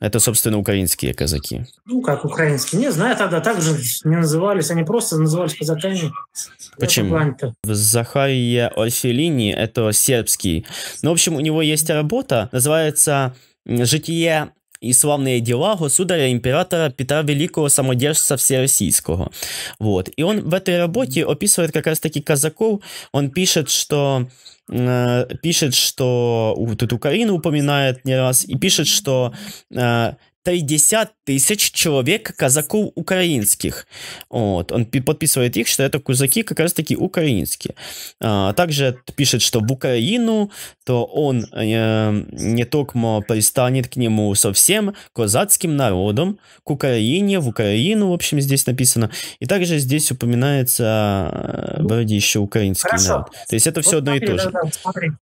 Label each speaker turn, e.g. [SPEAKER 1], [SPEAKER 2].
[SPEAKER 1] Это, собственно, украинские казаки.
[SPEAKER 2] Ну, как украинские. Не знаю, тогда так же не назывались. Они просто назывались казаками. Почему?
[SPEAKER 1] Захария Оселини – это сербский. Ну, в общем, у него есть работа, называется «Житие и славные дела государя императора Петра Великого самодержца Всероссийского. Вот. И он в этой работе описывает как раз таки казаков. Он пишет, что э, пишет, что тут Украину упоминает не раз, и пишет, что э, 60 тысяч человек казаков украинских. Вот. Он подписывает их, что это казаки как раз таки украинские. А, также пишет, что в Украину, то он э, не только пристанет к нему совсем казацким народом, к Украине, в Украину, в общем, здесь написано. И также здесь упоминается э, вроде еще украинский Хорошо. народ. То есть это вот все одно и то же. Да, да,
[SPEAKER 2] смотри.